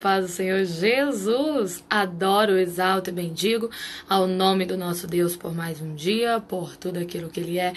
Paz do Senhor Jesus! Adoro, exalto e bendigo ao nome do nosso Deus por mais um dia, por tudo aquilo que Ele é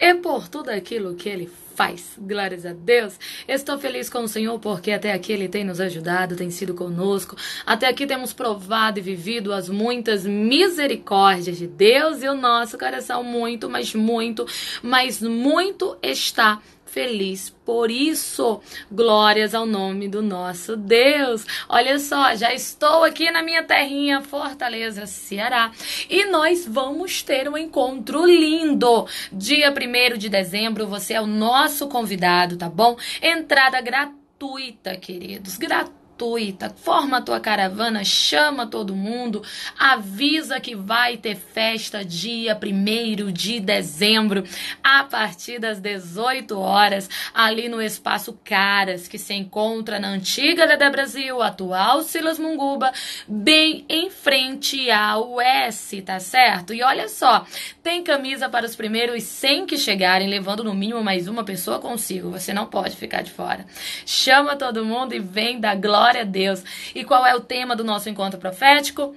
e por tudo aquilo que Ele faz. Glórias a Deus! Estou feliz com o Senhor porque até aqui Ele tem nos ajudado, tem sido conosco. Até aqui temos provado e vivido as muitas misericórdias de Deus e o nosso coração muito, mas muito, mas muito está feliz. Por isso, glórias ao nome do nosso Deus. Olha só, já estou aqui na minha terrinha, Fortaleza, Ceará, e nós vamos ter um encontro lindo. Dia 1 de dezembro, você é o nosso convidado, tá bom? Entrada gratuita, queridos, gratuita gratuita. Tá, forma a tua caravana, chama todo mundo, avisa que vai ter festa dia 1 de dezembro, a partir das 18 horas, ali no Espaço Caras, que se encontra na antiga Dedé Brasil, atual Silas Munguba, bem em frente ao S, tá certo? E olha só, tem camisa para os primeiros 100 que chegarem, levando no mínimo mais uma pessoa consigo. Você não pode ficar de fora. Chama todo mundo e vem da glória Glória a Deus. E qual é o tema do nosso encontro profético?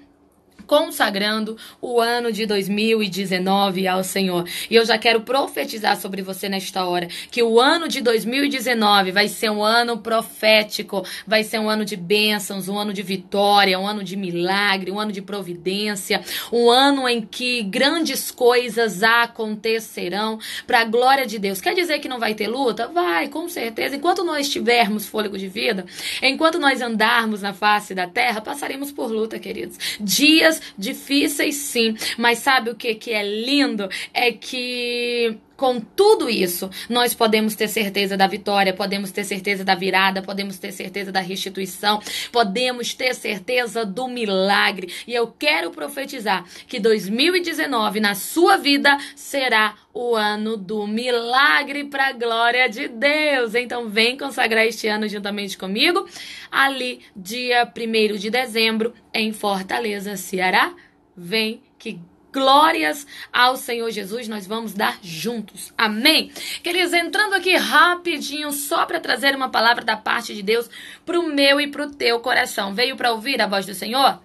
consagrando o ano de 2019 ao Senhor. E eu já quero profetizar sobre você nesta hora que o ano de 2019 vai ser um ano profético, vai ser um ano de bênçãos, um ano de vitória, um ano de milagre, um ano de providência, um ano em que grandes coisas acontecerão para a glória de Deus. Quer dizer que não vai ter luta? Vai, com certeza. Enquanto nós tivermos fôlego de vida, enquanto nós andarmos na face da terra, passaremos por luta, queridos. Dias difíceis sim, mas sabe o que que é lindo? É que com tudo isso, nós podemos ter certeza da vitória, podemos ter certeza da virada, podemos ter certeza da restituição, podemos ter certeza do milagre. E eu quero profetizar que 2019 na sua vida será o ano do milagre para a glória de Deus. Então vem consagrar este ano juntamente comigo, ali dia 1 de dezembro em Fortaleza, Ceará. Vem que glórias ao Senhor Jesus, nós vamos dar juntos. Amém? Queridos, entrando aqui rapidinho, só para trazer uma palavra da parte de Deus para o meu e para o teu coração. Veio para ouvir a voz do Senhor?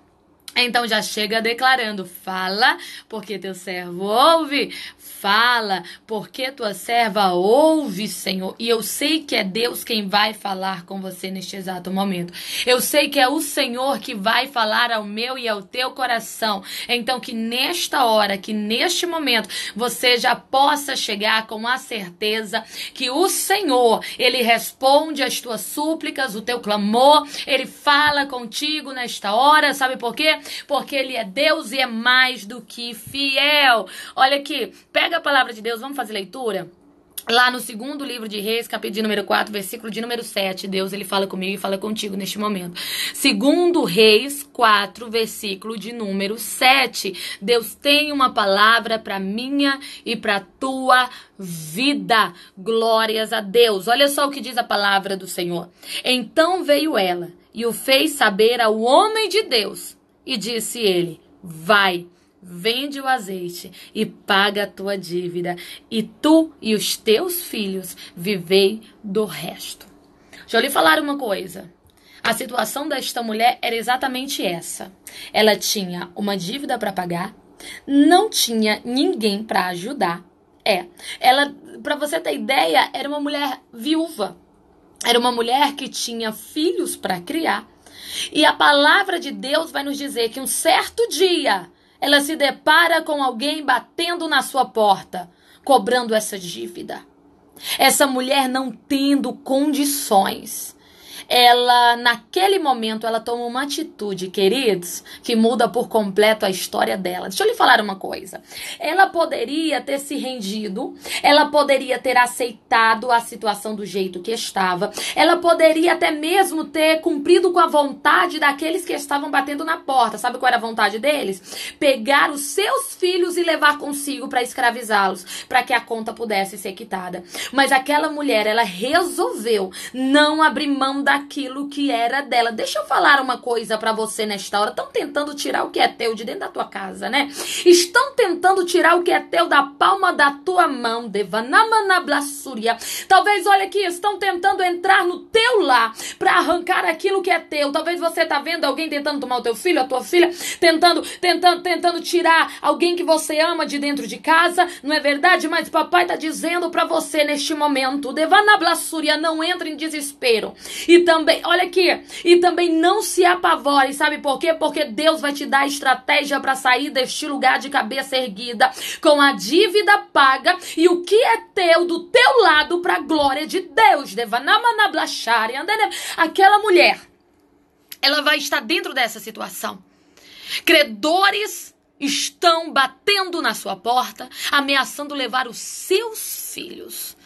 Então já chega declarando: fala, porque teu servo ouve. Fala, porque tua serva ouve, Senhor. E eu sei que é Deus quem vai falar com você neste exato momento. Eu sei que é o Senhor que vai falar ao meu e ao teu coração. Então que nesta hora, que neste momento, você já possa chegar com a certeza que o Senhor, ele responde às tuas súplicas, o teu clamor, ele fala contigo nesta hora. Sabe por quê? porque ele é Deus e é mais do que fiel. Olha aqui, pega a palavra de Deus, vamos fazer leitura? Lá no segundo livro de Reis, capítulo de número 4, versículo de número 7, Deus ele fala comigo e fala contigo neste momento. Segundo Reis 4, versículo de número 7, Deus tem uma palavra para minha e para tua vida. Glórias a Deus. Olha só o que diz a palavra do Senhor. Então veio ela e o fez saber ao homem de Deus e disse ele: Vai, vende o azeite e paga a tua dívida, e tu e os teus filhos vivei do resto. Já lhe falar uma coisa. A situação desta mulher era exatamente essa. Ela tinha uma dívida para pagar, não tinha ninguém para ajudar. É, ela, para você ter ideia, era uma mulher viúva. Era uma mulher que tinha filhos para criar e a palavra de Deus vai nos dizer que um certo dia ela se depara com alguém batendo na sua porta, cobrando essa dívida. Essa mulher não tendo condições ela naquele momento ela toma uma atitude, queridos, que muda por completo a história dela. Deixa eu lhe falar uma coisa. Ela poderia ter se rendido, ela poderia ter aceitado a situação do jeito que estava, ela poderia até mesmo ter cumprido com a vontade daqueles que estavam batendo na porta. Sabe qual era a vontade deles? Pegar os seus filhos e levar consigo para escravizá-los, para que a conta pudesse ser quitada. Mas aquela mulher, ela resolveu não abrir mão da daquilo que era dela. Deixa eu falar uma coisa para você nesta hora. Estão tentando tirar o que é teu de dentro da tua casa, né? Estão tentando tirar o que é teu da palma da tua mão, Blasuria. Talvez, olha aqui, estão tentando entrar no teu lar para arrancar aquilo que é teu. Talvez você tá vendo alguém tentando tomar o teu filho, a tua filha, tentando, tentando, tentando tirar alguém que você ama de dentro de casa. Não é verdade? Mas papai tá dizendo para você neste momento, Blasuria, não entre em desespero. E também, olha aqui, e também não se apavore, sabe por quê? Porque Deus vai te dar estratégia para sair deste lugar de cabeça erguida, com a dívida paga e o que é teu do teu lado para a glória de Deus. Devanamanablacharia, aquela mulher, ela vai estar dentro dessa situação. Credores estão batendo na sua porta, ameaçando levar os seus filhos.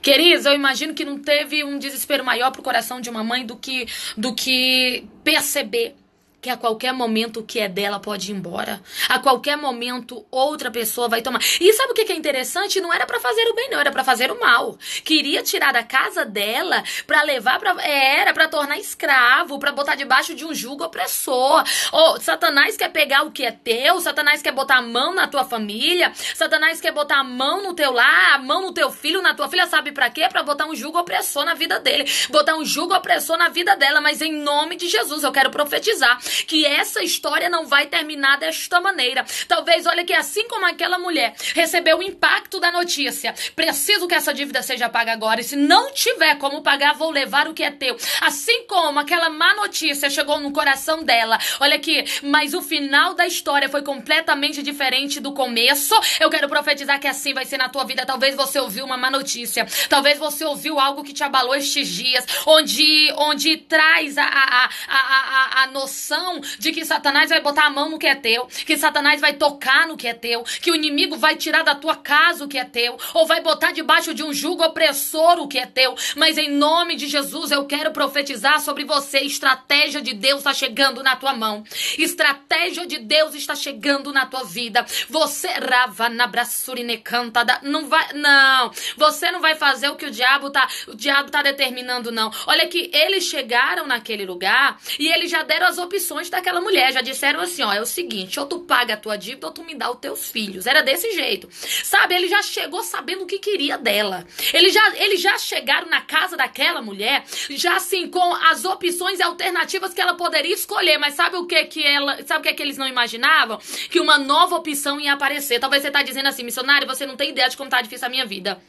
Queridos, eu imagino que não teve um desespero maior pro coração de uma mãe do que, do que perceber que a qualquer momento o que é dela pode ir embora. A qualquer momento outra pessoa vai tomar. E sabe o que é interessante? Não era para fazer o bem, não, era para fazer o mal. Queria tirar da casa dela para levar para é, era para tornar escravo, para botar debaixo de um jugo opressor. Oh, Satanás quer pegar o que é teu, Satanás quer botar a mão na tua família, Satanás quer botar a mão no teu lar, a mão no teu filho, na tua filha, sabe para quê? Para botar um jugo opressor na vida dele, botar um jugo opressor na vida dela, mas em nome de Jesus eu quero profetizar que essa história não vai terminar desta maneira. Talvez, olha que assim como aquela mulher recebeu o impacto da notícia, preciso que essa dívida seja paga agora. E se não tiver como pagar, vou levar o que é teu. Assim como aquela má notícia chegou no coração dela. Olha aqui, mas o final da história foi completamente diferente do começo. Eu quero profetizar que assim vai ser na tua vida. Talvez você ouviu uma má notícia. Talvez você ouviu algo que te abalou estes dias, onde, onde traz a, a, a, a, a noção de que Satanás vai botar a mão no que é teu, que Satanás vai tocar no que é teu, que o inimigo vai tirar da tua casa o que é teu, ou vai botar debaixo de um jugo opressor o que é teu. Mas em nome de Jesus eu quero profetizar sobre você. Estratégia de Deus está chegando na tua mão. Estratégia de Deus está chegando na tua vida. Você rava na brasurine cantada. Não vai, não. Você não vai fazer o que o diabo tá, o diabo tá determinando não. Olha que eles chegaram naquele lugar e eles já deram as opções condições daquela mulher. Já disseram assim: ó, é o seguinte, ou tu paga a tua dívida ou tu me dá os teus filhos. Era desse jeito. Sabe, ele já chegou sabendo o que queria dela. Ele já, eles já chegaram na casa daquela mulher, já assim, com as opções e alternativas que ela poderia escolher. Mas sabe o que que ela. Sabe o que, é que eles não imaginavam? Que uma nova opção ia aparecer. Talvez você tá dizendo assim, missionário, você não tem ideia de como tá difícil a minha vida.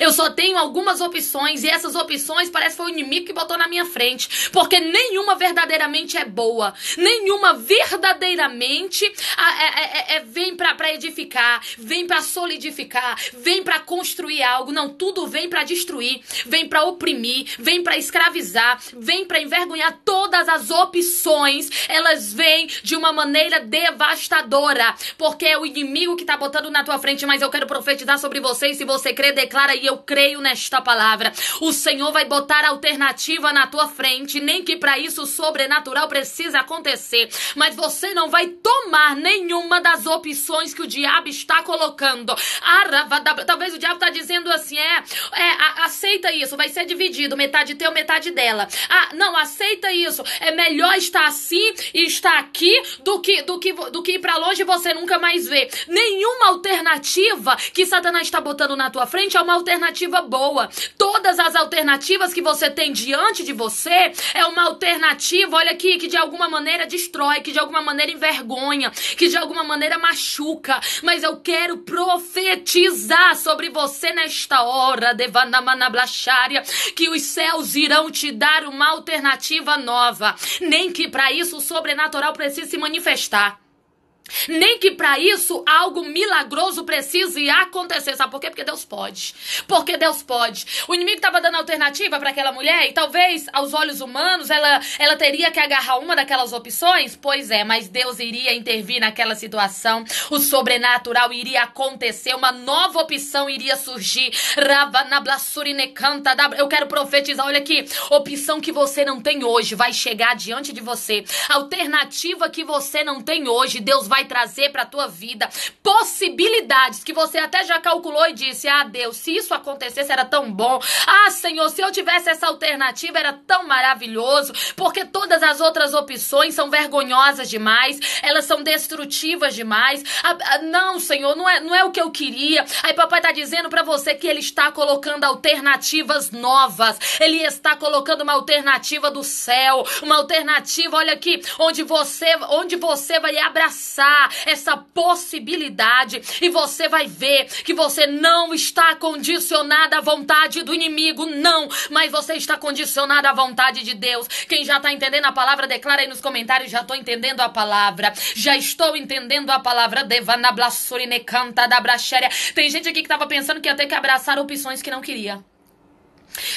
Eu só tenho algumas opções e essas opções parece que foi o inimigo que botou na minha frente, porque nenhuma verdadeiramente é boa, nenhuma verdadeiramente é, é, é, é, vem para edificar, vem para solidificar, vem para construir algo. Não, tudo vem para destruir, vem para oprimir, vem para escravizar, vem para envergonhar. Todas as opções elas vêm de uma maneira devastadora, porque é o inimigo que tá botando na tua frente. Mas eu quero profetizar sobre vocês, se você crê, declara declara e eu creio nesta palavra. O Senhor vai botar alternativa na tua frente, nem que para isso o sobrenatural precisa acontecer, mas você não vai tomar nenhuma das opções que o diabo está colocando. Arava, talvez o diabo está dizendo assim, é, é aceita isso, vai ser dividido, metade teu, metade dela. Ah, não, aceita isso. É melhor estar assim e estar aqui do que do que do que ir para longe e você nunca mais ver. Nenhuma alternativa que Satanás está botando na tua frente é uma alternativa boa. Todas as alternativas que você tem diante de você é uma alternativa, olha aqui, que de alguma maneira destrói, que de alguma maneira envergonha, que de alguma maneira machuca. Mas eu quero profetizar sobre você nesta hora, Devanamanablacharia, que os céus irão te dar uma alternativa nova. Nem que para isso o sobrenatural precise se manifestar. Nem que para isso algo milagroso precise acontecer. Sabe por quê? Porque Deus pode. Porque Deus pode. O inimigo estava dando alternativa para aquela mulher e talvez aos olhos humanos ela, ela teria que agarrar uma daquelas opções. Pois é, mas Deus iria intervir naquela situação. O sobrenatural iria acontecer. Uma nova opção iria surgir. Eu quero profetizar. Olha aqui. Opção que você não tem hoje vai chegar diante de você. Alternativa que você não tem hoje. Deus vai vai trazer para tua vida possibilidades que você até já calculou e disse: "Ah, Deus, se isso acontecesse era tão bom. Ah, Senhor, se eu tivesse essa alternativa era tão maravilhoso, porque todas as outras opções são vergonhosas demais, elas são destrutivas demais. Ah, ah, não, Senhor, não é, não é o que eu queria". Aí papai tá dizendo para você que ele está colocando alternativas novas. Ele está colocando uma alternativa do céu, uma alternativa, olha aqui, onde você, onde você vai abraçar essa possibilidade e você vai ver que você não está condicionada à vontade do inimigo, não, mas você está condicionada à vontade de Deus. Quem já está entendendo a palavra, declara aí nos comentários, já estou entendendo a palavra. Já estou entendendo a palavra Devana canta da Braxéria. Tem gente aqui que estava pensando que ia ter que abraçar opções que não queria.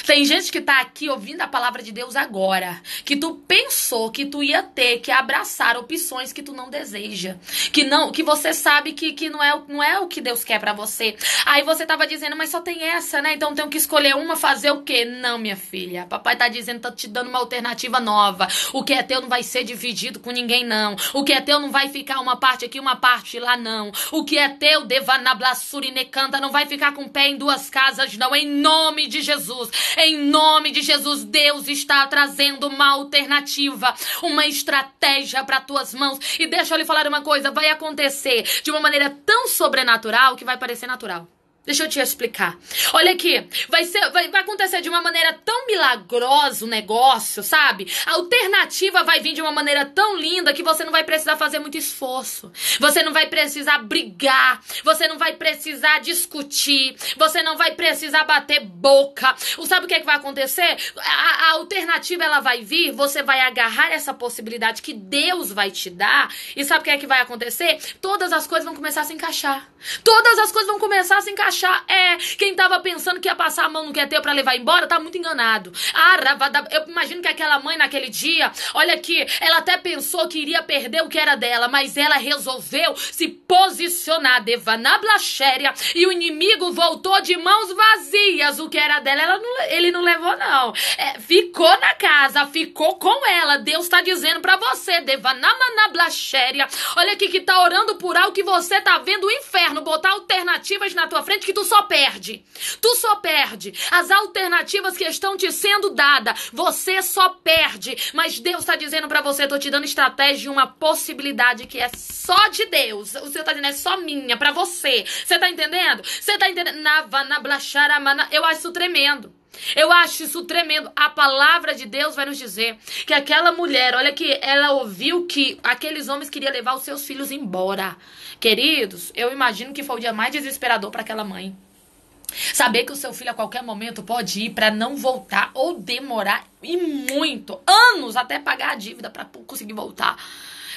Tem gente que tá aqui ouvindo a palavra de Deus agora, que tu pensou que tu ia ter que abraçar opções que tu não deseja, que não, que você sabe que, que não, é, não é o que Deus quer para você. Aí você tava dizendo, mas só tem essa, né? Então tenho que escolher uma, fazer o quê? Não, minha filha. Papai tá dizendo, tá te dando uma alternativa nova. O que é teu não vai ser dividido com ninguém não. O que é teu não vai ficar uma parte aqui, uma parte lá não. O que é teu, devanablassurine canta, não vai ficar com pé em duas casas não, em nome de Jesus. Em nome de Jesus, Deus está trazendo uma alternativa, uma estratégia para tuas mãos. E deixa eu lhe falar uma coisa: vai acontecer de uma maneira tão sobrenatural que vai parecer natural. Deixa eu te explicar. Olha aqui, vai, ser, vai, vai, acontecer de uma maneira tão milagrosa o negócio, sabe? A alternativa vai vir de uma maneira tão linda que você não vai precisar fazer muito esforço. Você não vai precisar brigar. Você não vai precisar discutir. Você não vai precisar bater boca. Ou sabe o que, é que vai acontecer? A, a alternativa ela vai vir. Você vai agarrar essa possibilidade que Deus vai te dar. E sabe o que é que vai acontecer? Todas as coisas vão começar a se encaixar. Todas as coisas vão começar a se encaixar achar? É. Quem tava pensando que ia passar a mão no que é teu pra levar embora, tá muito enganado. Aravada... Ah, eu imagino que aquela mãe naquele dia, olha aqui, ela até pensou que iria perder o que era dela, mas ela resolveu se posicionar, Devana Blachéria, e o inimigo voltou de mãos vazias. O que era dela, ela não, ele não levou, não. É, ficou na casa, ficou com ela. Deus tá dizendo para você, Devana Blachéria, olha aqui que tá orando por algo que você tá vendo o inferno, botar alternativas na tua frente momento que tu só perde. Tu só perde. As alternativas que estão te sendo dadas, você só perde. Mas Deus está dizendo para você, tô te dando estratégia e uma possibilidade que é só de Deus. O Senhor tá dizendo, é só minha, para você. Você tá entendendo? Você tá entendendo? Eu acho isso tremendo. Eu acho isso tremendo. A palavra de Deus vai nos dizer que aquela mulher, olha que ela ouviu que aqueles homens queriam levar os seus filhos embora. Queridos, eu imagino que foi o dia mais desesperador para aquela mãe. Saber que o seu filho a qualquer momento pode ir para não voltar ou demorar e muito, anos até pagar a dívida para conseguir voltar,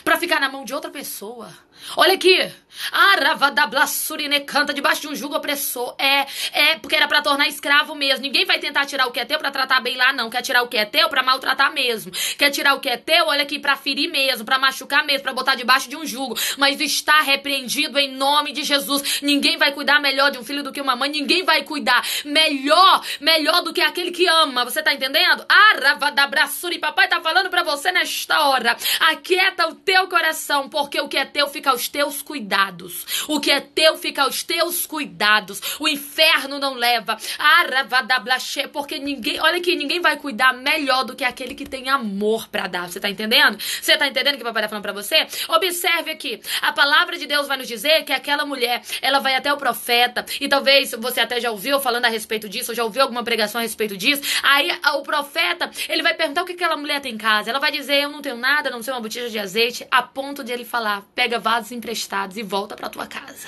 para ficar na mão de outra pessoa. Olha aqui, Aravadablassurine canta debaixo de um jugo opressor. É, é, porque era para tornar escravo mesmo. Ninguém vai tentar tirar o que é teu pra tratar bem lá, não. Quer tirar o que é teu pra maltratar mesmo. Quer tirar o que é teu, olha aqui, pra ferir mesmo, pra machucar mesmo, pra botar debaixo de um jugo. Mas está repreendido em nome de Jesus. Ninguém vai cuidar melhor de um filho do que uma mãe. Ninguém vai cuidar melhor, melhor do que aquele que ama. Você tá entendendo? Aravadabrassuri. Papai tá falando pra você nesta hora. Aquieta o teu coração, porque o que é teu fica aos teus cuidados cuidados. O que é teu fica aos teus cuidados. O inferno não leva. Aravadablachê, porque ninguém, olha que ninguém vai cuidar melhor do que aquele que tem amor para dar. Você tá entendendo? Você tá entendendo o que o papai tá falando para você? Observe aqui. A palavra de Deus vai nos dizer que aquela mulher, ela vai até o profeta e talvez você até já ouviu falando a respeito disso, ou já ouviu alguma pregação a respeito disso. Aí o profeta, ele vai perguntar o que aquela mulher tem em casa. Ela vai dizer: "Eu não tenho nada, não sei uma botija de azeite", a ponto de ele falar: "Pega vasos emprestados e volta para tua casa.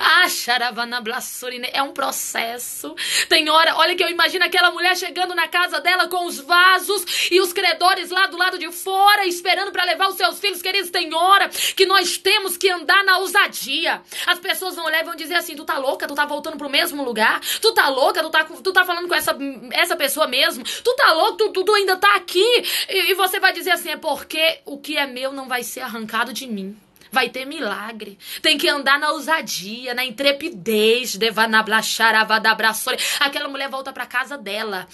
Ah, Charavana Blasurine é um processo. Tem hora, olha que eu imagino aquela mulher chegando na casa dela com os vasos e os credores lá do lado de fora, esperando para levar os seus filhos queridos. Tem hora que nós temos que andar na ousadia. As pessoas vão olhar e vão dizer assim: tu tá louca, tu tá voltando pro mesmo lugar, tu tá louca, tu tá, tu tá falando com essa, essa pessoa mesmo, tu tá louco, tu, tu, tu ainda tá aqui. E, e você vai dizer assim: é porque o que é meu não vai ser arrancado de mim. Vai ter milagre. Tem que andar na ousadia, na intrepidez. Devanablacharavadabrassore. Aquela mulher volta para casa dela.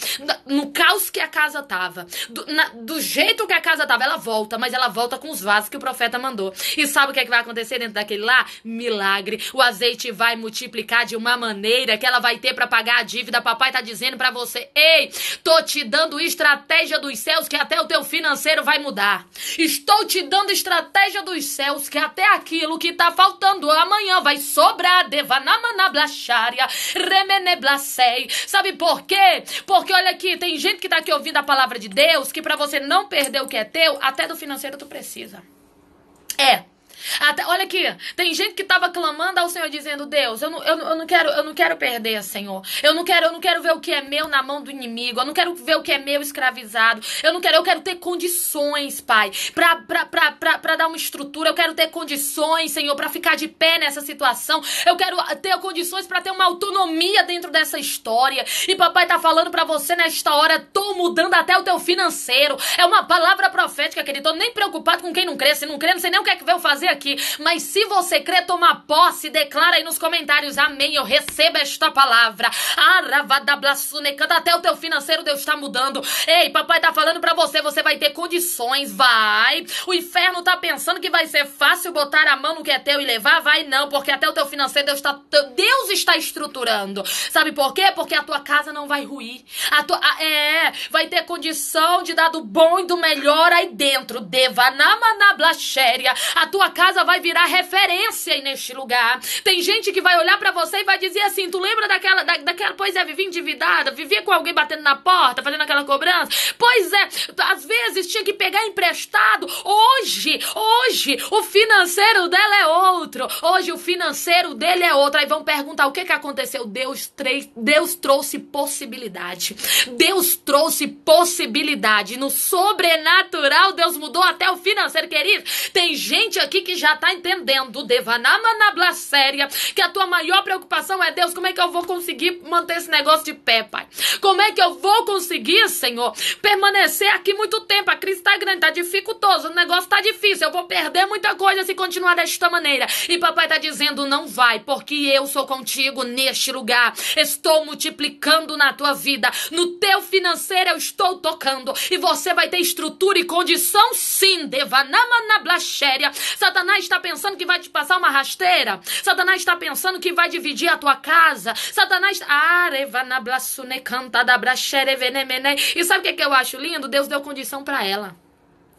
No caos que a casa tava. Do, na, do, jeito que a casa tava, ela volta, mas ela volta com os vasos que o profeta mandou. E sabe o que, é que vai acontecer dentro daquele lá? Milagre. O azeite vai multiplicar de uma maneira que ela vai ter para pagar a dívida. Papai tá dizendo para você: Ei, tô te dando estratégia dos céus que até o teu financeiro vai mudar. Estou te dando estratégia dos céus que até aquilo que tá faltando. Amanhã vai sobrar. Devanamana blachária, remene blacei. Sabe por quê? Porque olha aqui, tem gente que tá aqui ouvindo a palavra de Deus que para você não perder o que é teu, até do financeiro tu precisa. É. Até, olha aqui, tem gente que estava clamando ao Senhor dizendo: Deus, eu não, eu, eu, não quero, eu não quero perder, Senhor. Eu não quero, eu não quero ver o que é meu na mão do inimigo. Eu não quero ver o que é meu escravizado. Eu não quero, eu quero ter condições, Pai, para dar uma estrutura. Eu quero ter condições, Senhor, para ficar de pé nessa situação. Eu quero ter condições para ter uma autonomia dentro dessa história. E papai tá falando para você nesta hora, tô mudando até o teu financeiro. É uma palavra profética, querido. Tô nem preocupado com quem não cresce se não crê, não sei nem o que é que veio fazer aqui aqui. Mas se você crê, toma posse, declara aí nos comentários. Amém. Eu recebo esta palavra. Aravadablasunecando. Até o teu financeiro, Deus está mudando. Ei, papai tá falando para você, você vai ter condições. Vai. O inferno tá pensando que vai ser fácil botar a mão no que é teu e levar? Vai não, porque até o teu financeiro, Deus está, Deus está estruturando. Sabe por quê? Porque a tua casa não vai ruir. A tua, a, é, vai ter condição de dar do bom e do melhor aí dentro. Devanamana blaxéria. A tua casa casa vai virar referência neste lugar. Tem gente que vai olhar para você e vai dizer assim: tu lembra daquela, da, daquela. Pois é, vivia endividada, vivia com alguém batendo na porta, fazendo aquela cobrança. Pois é, às vezes tinha que pegar emprestado. Hoje, hoje, o financeiro dela é outro. Hoje, o financeiro dele é outro. Aí vão perguntar: o que, que aconteceu? Deus, Deus trouxe possibilidade. Deus trouxe possibilidade. No sobrenatural, Deus mudou até o financeiro, querido. Tem gente aqui que já tá entendendo, Devanamana Blaséria, que a tua maior preocupação é Deus, como é que eu vou conseguir manter esse negócio de pé, Pai? Como é que eu vou conseguir, Senhor, permanecer aqui muito tempo? A crise tá grande, está dificultoso, o negócio tá difícil, eu vou perder muita coisa se continuar desta maneira. E papai tá dizendo, não vai, porque eu sou contigo neste lugar. Estou multiplicando na tua vida, no teu financeiro eu estou tocando e você vai ter estrutura e condição sim, Devanamana Blaséria. Satanás Satanás está pensando que vai te passar uma rasteira. Satanás está pensando que vai dividir a tua casa. Satanás. E sabe o que, é que eu acho lindo? Deus deu condição para ela.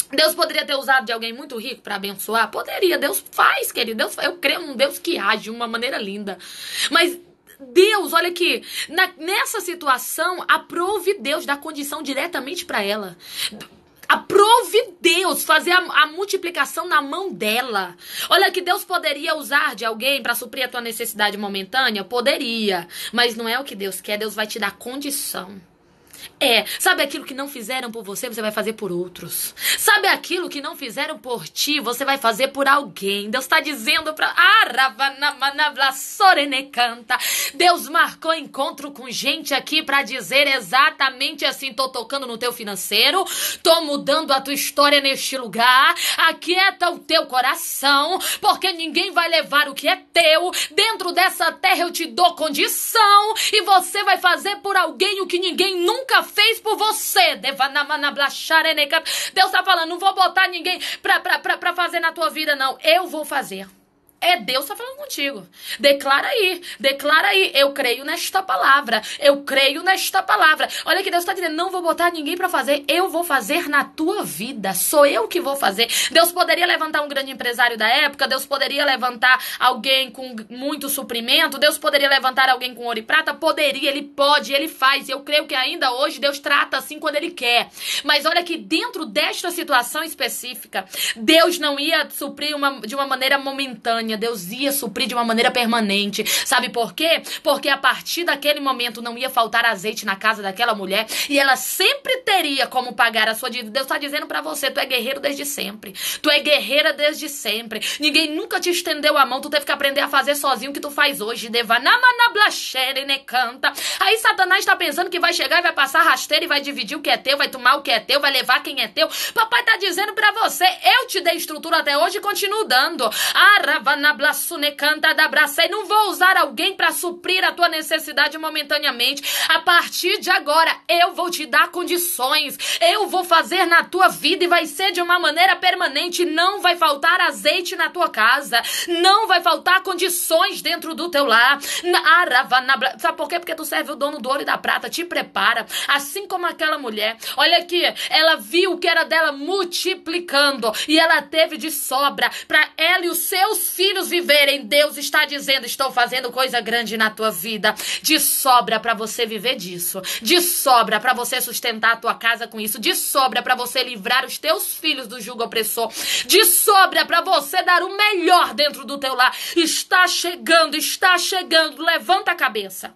Deus poderia ter usado de alguém muito rico para abençoar? Poderia, Deus faz, querido. Deus, eu creio num Deus que age de uma maneira linda. Mas Deus, olha aqui, na, nessa situação, aprove Deus dar condição diretamente para ela. Aprove Deus fazer a, a, multiplicação na mão dela. Olha que Deus poderia usar de alguém para suprir a tua necessidade momentânea? Poderia. Mas não é o que Deus quer. Deus vai te dar condição. É, sabe aquilo que não fizeram por você, você vai fazer por outros. Sabe aquilo que não fizeram por ti, você vai fazer por alguém. Deus está dizendo para ah, canta. Deus marcou encontro com gente aqui para dizer exatamente assim: tô tocando no teu financeiro, tô mudando a tua história neste lugar. Aquieta o teu coração, porque ninguém vai levar o que é teu. Dentro dessa terra eu te dou condição e você vai fazer por alguém o que ninguém nunca nunca fez por você. Deus está falando, não vou botar ninguém pra, pra, pra fazer na tua vida, não. Eu vou fazer. É Deus tá falando contigo. Declara aí, declara aí. Eu creio nesta palavra. Eu creio nesta palavra. Olha que Deus está dizendo: não vou botar ninguém para fazer. Eu vou fazer na tua vida. Sou eu que vou fazer. Deus poderia levantar um grande empresário da época. Deus poderia levantar alguém com muito suprimento. Deus poderia levantar alguém com ouro e prata. Poderia, ele pode, ele faz. Eu creio que ainda hoje Deus trata assim quando ele quer. Mas olha que dentro desta situação específica, Deus não ia suprir uma, de uma maneira momentânea momentânea, Deus ia suprir de uma maneira permanente. Sabe por quê? Porque a partir daquele momento não ia faltar azeite na casa daquela mulher e ela sempre teria como pagar a sua dívida. Deus está dizendo para você: tu é guerreiro desde sempre. Tu é guerreira desde sempre. Ninguém nunca te estendeu a mão, tu teve que aprender a fazer sozinho o que tu faz hoje. ne canta. Aí Satanás está pensando que vai chegar e vai passar rasteira e vai dividir o que é teu, vai tomar o que é teu, vai levar quem é teu. Papai tá dizendo para você: eu te dei estrutura até hoje e continuo dando. Arava ah, canta da braça e não vou usar alguém para suprir a tua necessidade momentaneamente. A partir de agora, eu vou te dar condições. Eu vou fazer na tua vida e vai ser de uma maneira permanente. Não vai faltar azeite na tua casa. Não vai faltar condições dentro do teu lar. Sabe por quê? Porque tu serve o dono do ouro e da prata. Te prepara. Assim como aquela mulher. Olha aqui, ela viu o que era dela multiplicando e ela teve de sobra para ela e os seus filhos filhos viverem, Deus está dizendo: estou fazendo coisa grande na tua vida. De sobra para você viver disso. De sobra para você sustentar a tua casa com isso. De sobra para você livrar os teus filhos do jugo opressor. De sobra para você dar o melhor dentro do teu lar. Está chegando, está chegando. Levanta a cabeça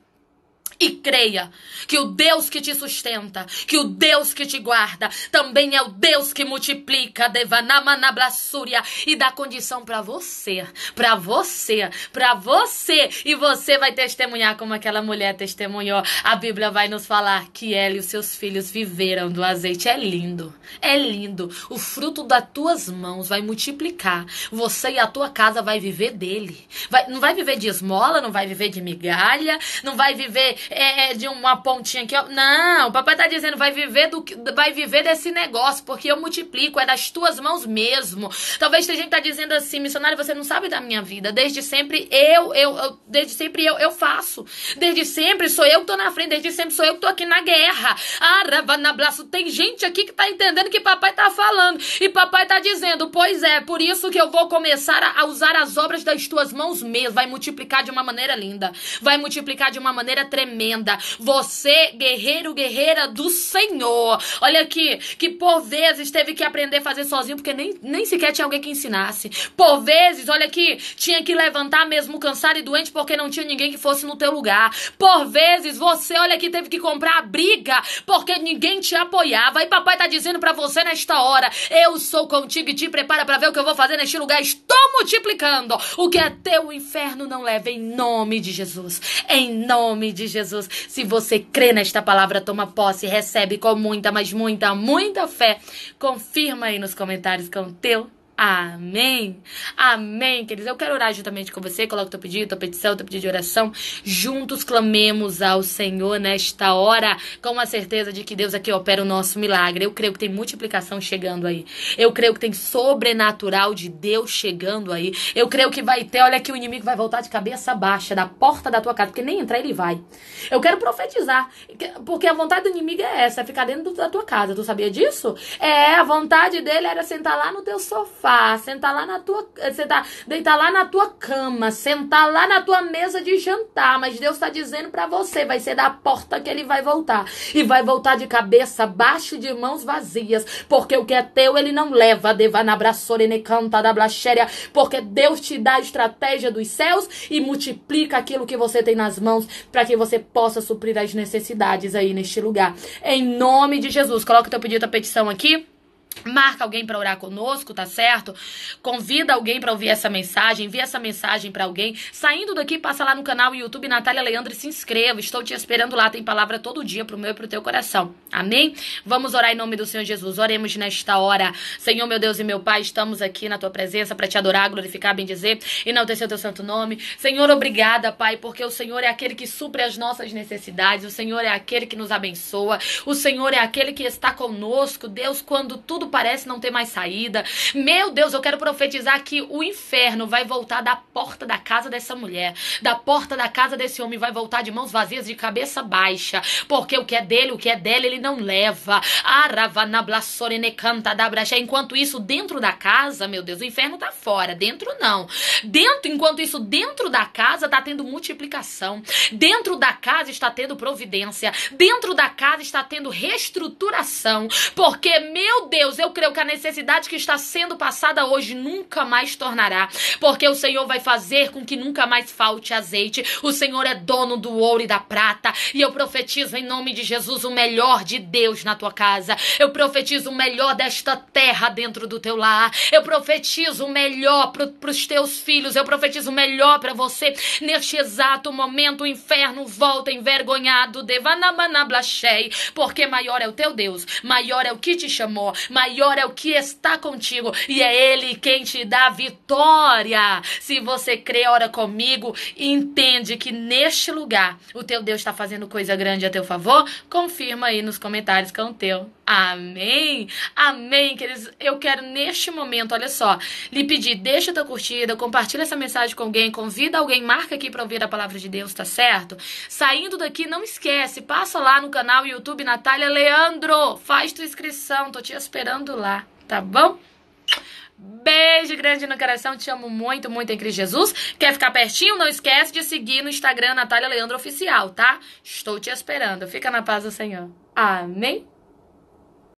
e creia que o Deus que te sustenta, que o Deus que te guarda, também é o Deus que multiplica, devanamanablasuria, e dá condição para você, para você, para você, e você vai testemunhar como aquela mulher testemunhou. A Bíblia vai nos falar que ela e os seus filhos viveram do azeite. É lindo, é lindo. O fruto das tuas mãos vai multiplicar. Você e a tua casa vai viver dele. Vai, não vai viver de esmola, não vai viver de migalha, não vai viver é, é, de uma pontinha aqui. Não, o papai tá dizendo, vai viver, do, vai viver desse negócio, porque eu multiplico, é das tuas mãos mesmo. Talvez tem gente que tá dizendo assim, missionário, você não sabe da minha vida. Desde sempre eu, eu, eu desde sempre eu, eu faço. Desde sempre sou eu que tô na frente, desde sempre sou eu que tô aqui na guerra. braço tem gente aqui que tá entendendo que papai tá falando. E papai tá dizendo, pois é, por isso que eu vou começar a usar as obras das tuas mãos mesmo. Vai multiplicar de uma maneira linda. Vai multiplicar de uma maneira tremenda tremenda. Você, guerreiro, guerreira do Senhor. Olha aqui, que por vezes teve que aprender a fazer sozinho, porque nem, nem sequer tinha alguém que ensinasse. Por vezes, olha aqui, tinha que levantar mesmo cansado e doente, porque não tinha ninguém que fosse no teu lugar. Por vezes, você, olha aqui, teve que comprar a briga, porque ninguém te apoiava. E papai tá dizendo para você nesta hora, eu sou contigo e te prepara para ver o que eu vou fazer neste lugar. Estou multiplicando. O que é teu inferno não leva em nome de Jesus. Em nome de Jesus. Jesus. Se você crê nesta palavra, toma posse, recebe com muita, mas muita, muita fé. Confirma aí nos comentários com o teu Amém. Amém, queridos. Eu quero orar juntamente com você. Coloca o teu pedido, tua petição, teu pedido de oração. Juntos clamemos ao Senhor nesta hora, com a certeza de que Deus aqui opera o nosso milagre. Eu creio que tem multiplicação chegando aí. Eu creio que tem sobrenatural de Deus chegando aí. Eu creio que vai ter, olha que o inimigo vai voltar de cabeça baixa da porta da tua casa, porque nem entrar ele vai. Eu quero profetizar, porque a vontade do inimigo é essa, é ficar dentro da tua casa. Tu sabia disso? É, a vontade dele era sentar lá no teu sofá sofá, sentar lá na tua, sentar, tá, deitar lá na tua cama, sentar lá na tua mesa de jantar, mas Deus está dizendo para você, vai ser da porta que ele vai voltar. E vai voltar de cabeça baixo de mãos vazias, porque o que é teu ele não leva, devanabrasorene canta da blaxéria, porque Deus te dá a estratégia dos céus e multiplica aquilo que você tem nas mãos para que você possa suprir as necessidades aí neste lugar. Em nome de Jesus, coloca o teu pedido, a petição aqui. Marca alguém para orar conosco, tá certo? Convida alguém para ouvir essa mensagem, envia essa mensagem para alguém. Saindo daqui, passa lá no canal YouTube Natália Leandro e se inscreva. Estou te esperando lá, tem palavra todo dia pro meu e pro teu coração. Amém? Vamos orar em nome do Senhor Jesus. Oremos nesta hora. Senhor, meu Deus e meu Pai, estamos aqui na tua presença para te adorar, glorificar, bendizer, enaltecer o teu santo nome. Senhor, obrigada, Pai, porque o Senhor é aquele que supre as nossas necessidades, o Senhor é aquele que nos abençoa, o Senhor é aquele que está conosco, Deus, quando tudo parece não ter mais saída. Meu Deus, eu quero profetizar que o inferno vai voltar da porta da casa dessa mulher, da porta da casa desse homem, vai voltar de mãos vazias, de cabeça baixa, porque o que é dele, o que é dela, ele não leva. Enquanto isso, dentro da casa, meu Deus, o inferno tá fora, dentro não. Dentro, enquanto isso, dentro da casa tá tendo multiplicação, dentro da casa está tendo providência, dentro da casa está tendo reestruturação, porque, meu Deus, eu creio que a necessidade que está sendo passada hoje nunca mais tornará, porque o Senhor vai fazer com que nunca mais falte azeite. O Senhor é dono do ouro e da prata, e eu profetizo em nome de Jesus o melhor de Deus na tua casa. Eu profetizo o melhor desta terra dentro do teu lar. Eu profetizo o melhor para os teus filhos. Eu profetizo o melhor para você neste exato momento. O inferno volta envergonhado, devanamanablaxei, porque maior é o teu Deus, maior é o que te chamou, maior maior é o que está contigo e é Ele quem te dá vitória. Se você crê, ora comigo, entende que neste lugar o teu Deus está fazendo coisa grande a teu favor, confirma aí nos comentários com o teu. Amém? Amém, queridos. Eu quero neste momento, olha só, lhe pedir, deixa tua curtida, compartilha essa mensagem com alguém, convida alguém, marca aqui para ouvir a palavra de Deus, tá certo? Saindo daqui, não esquece, passa lá no canal YouTube Natália Leandro, faz tua inscrição, tô te esperando esperando lá, tá bom? Beijo grande no coração, te amo muito, muito em Cristo Jesus. Quer ficar pertinho? Não esquece de seguir no Instagram Natália Leandro Oficial, tá? Estou te esperando. Fica na paz do Senhor. Amém?